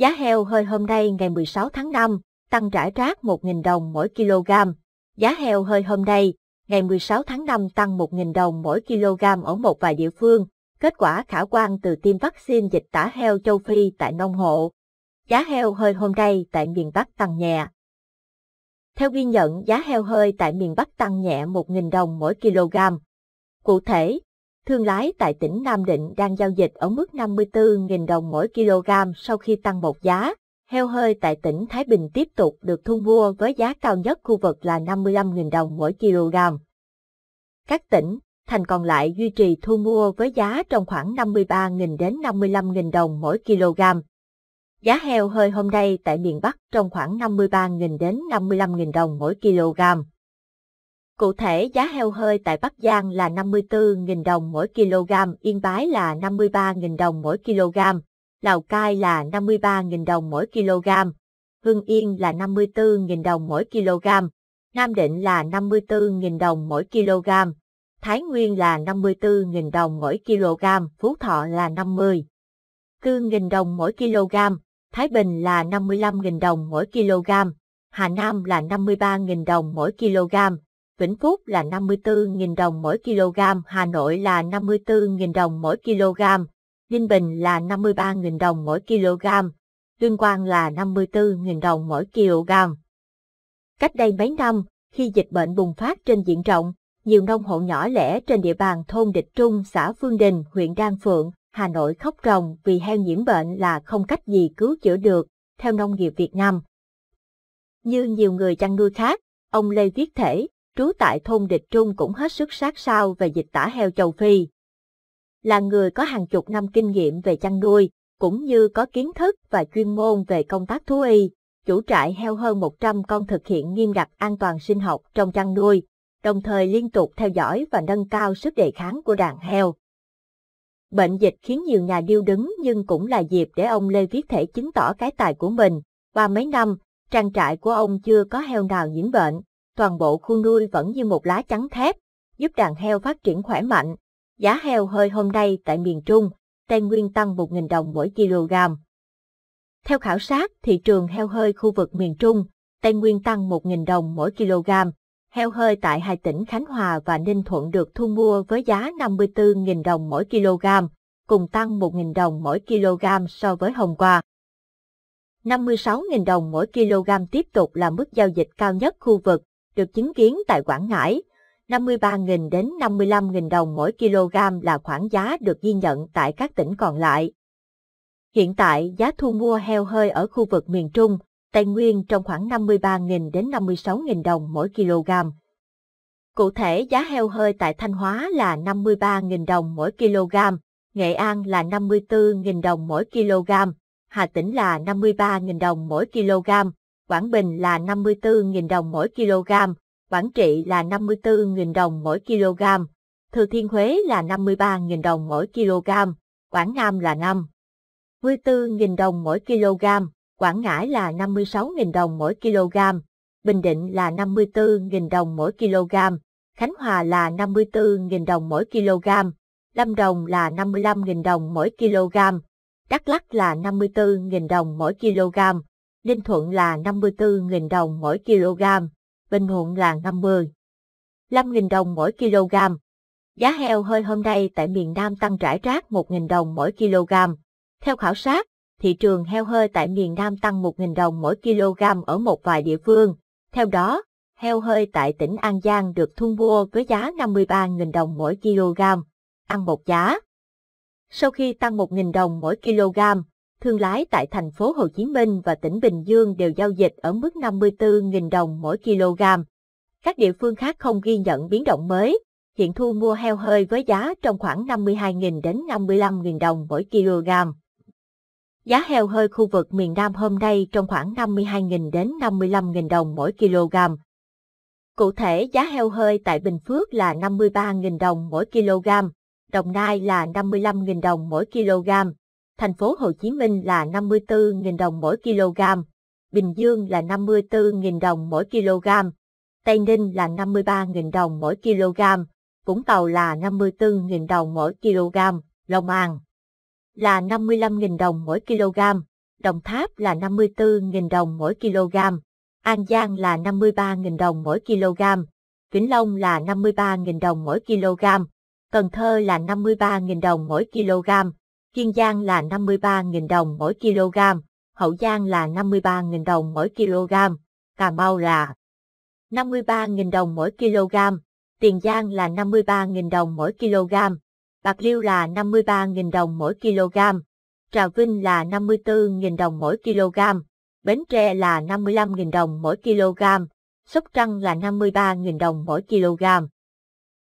Giá heo hơi hôm nay ngày 16 tháng 5 tăng rải rác 1.000 đồng mỗi kg. Giá heo hơi hôm nay, ngày 16 tháng 5 tăng 1.000 đồng mỗi kg ở một vài địa phương, kết quả khả quan từ tiêm vaccine dịch tả heo châu Phi tại nông hộ. Giá heo hơi hôm nay tại miền Bắc tăng nhẹ. Theo ghi nhận, giá heo hơi tại miền Bắc tăng nhẹ 1.000 đồng mỗi kg. Cụ thể, thương lái tại tỉnh Nam Định đang giao dịch ở mức 54.000 đồng mỗi kg sau khi tăng một giá. Heo hơi tại tỉnh Thái Bình tiếp tục được thu mua với giá cao nhất khu vực là 55.000 đồng mỗi kg. Các tỉnh, thành còn lại duy trì thu mua với giá trong khoảng 53.000 đến 55.000 đồng mỗi kg. Giá heo hơi hôm nay tại miền Bắc trong khoảng 53.000 đến 55.000 đồng mỗi kg. Cụ thể giá heo hơi tại Bắc Giang là 54.000 đồng mỗi kg, Yên Bái là 53.000 đồng mỗi kg, Lào Cai là 53.000 đồng mỗi kg, Hưng Yên là 54.000 đồng mỗi kg, Nam Định là 54.000 đồng mỗi kg, Thái Nguyên là 54.000 đồng mỗi kg, Phú Thọ là 50. 4.000 đồng mỗi kg, Thái Bình là 55.000 đồng mỗi kg, Hà Nam là 53.000 đồng mỗi kg, Vĩnh Phúc là 54.000 đồng mỗi kg, Hà Nội là 54.000 đồng mỗi kg, Ninh Bình là 53.000 đồng mỗi kg, Tuyên Quang là 54.000 đồng mỗi kg. Cách đây mấy năm, khi dịch bệnh bùng phát trên diện rộng, nhiều nông hộ nhỏ lẻ trên địa bàn thôn Địch Trung, xã Phương Đình, huyện Đan Phượng, Hà Nội khóc ròng vì heo nhiễm bệnh là không cách gì cứu chữa được, theo nông nghiệp Việt Nam. Như nhiều người chăn nuôi khác, ông Lê Viết Thể, trú tại thôn địch trung cũng hết sức sát sao về dịch tả heo châu Phi. Là người có hàng chục năm kinh nghiệm về chăn nuôi, cũng như có kiến thức và chuyên môn về công tác thú y, chủ trại heo hơn 100 con thực hiện nghiêm ngặt an toàn sinh học trong chăn nuôi, đồng thời liên tục theo dõi và nâng cao sức đề kháng của đàn heo. Bệnh dịch khiến nhiều nhà điêu đứng nhưng cũng là dịp để ông Lê Viết Thể chứng tỏ cái tài của mình. Qua mấy năm, trang trại của ông chưa có heo nào nhiễm bệnh, toàn bộ khu nuôi vẫn như một lá chắn thép, giúp đàn heo phát triển khỏe mạnh. Giá heo hơi hôm nay tại miền Trung, Tây Nguyên tăng 1.000 đồng mỗi kg. Theo khảo sát, thị trường heo hơi khu vực miền Trung, Tây Nguyên tăng 1.000 đồng mỗi kg. Heo hơi tại hai tỉnh Khánh Hòa và Ninh Thuận được thu mua với giá 54.000 đồng mỗi kg, cùng tăng 1.000 đồng mỗi kg so với hôm qua. 56.000 đồng mỗi kg tiếp tục là mức giao dịch cao nhất khu vực, được chứng kiến tại Quảng Ngãi. 53.000 đến 55.000 đồng mỗi kg là khoảng giá được ghi nhận tại các tỉnh còn lại. Hiện tại, giá thu mua heo hơi ở khu vực miền Trung, Tây Nguyên trong khoảng 53.000 đến 56.000 đồng mỗi kg. Cụ thể, giá heo hơi tại Thanh Hóa là 53.000 đồng mỗi kg, Nghệ An là 54.000 đồng mỗi kg, Hà Tĩnh là 53.000 đồng mỗi kg, Quảng Bình là 54.000 đồng mỗi kg, Quảng Trị là 54.000 đồng mỗi kg, Thừa Thiên Huế là 53.000 đồng mỗi kg, Quảng Nam là 5. 54.000 đồng mỗi kg, Quảng Ngãi là 56.000 đồng mỗi kg, Bình Định là 54.000 đồng mỗi kg, Khánh Hòa là 54.000 đồng mỗi kg, Lâm Đồng là 55.000 đồng mỗi kg, Đắk Lắk là 54.000 đồng mỗi kg, Ninh Thuận là 54.000 đồng mỗi kg, Bình Thuận là 50. 5.000 đồng mỗi kg. Giá heo hơi hôm nay tại miền Nam tăng rải rác 1.000 đồng mỗi kg. Theo khảo sát, thị trường heo hơi tại miền Nam tăng 1.000 đồng mỗi kg ở một vài địa phương. Theo đó, heo hơi tại tỉnh An Giang được thu mua với giá 53.000 đồng mỗi kg, ăn một giá. Sau khi tăng 1.000 đồng mỗi kg, thương lái tại thành phố Hồ Chí Minh và tỉnh Bình Dương đều giao dịch ở mức 54.000 đồng mỗi kg. Các địa phương khác không ghi nhận biến động mới, hiện thu mua heo hơi với giá trong khoảng 52.000 đến 55.000 đồng mỗi kg. Giá heo hơi khu vực miền Nam hôm nay trong khoảng 52.000 đến 55.000 đồng mỗi kg. Cụ thể giá heo hơi tại Bình Phước là 53.000 đồng mỗi kg, Đồng Nai là 55.000 đồng mỗi kg, thành phố Hồ Chí Minh là 54.000 đồng mỗi kg, Bình Dương là 54.000 đồng mỗi kg, Tây Ninh là 53.000 đồng mỗi kg, Vũng Tàu là 54.000 đồng mỗi kg, Long An là 55.000 đồng mỗi kg, Đồng Tháp là 54.000 đồng mỗi kg, An Giang là 53.000 đồng mỗi kg, Vĩnh Long là 53.000 đồng mỗi kg, Cần Thơ là 53.000 đồng mỗi kg. Kiên Giang là 53.000 đồng mỗi kg, Hậu Giang là 53.000 đồng mỗi kg, Cà Mau là 53.000 đồng mỗi kg, Tiền Giang là 53.000 đồng mỗi kg, Bạc Liêu là 53.000 đồng mỗi kg, Trà Vinh là 54.000 đồng mỗi kg, Bến Tre là 55.000 đồng mỗi kg, Sóc Trăng là 53.000 đồng mỗi kg.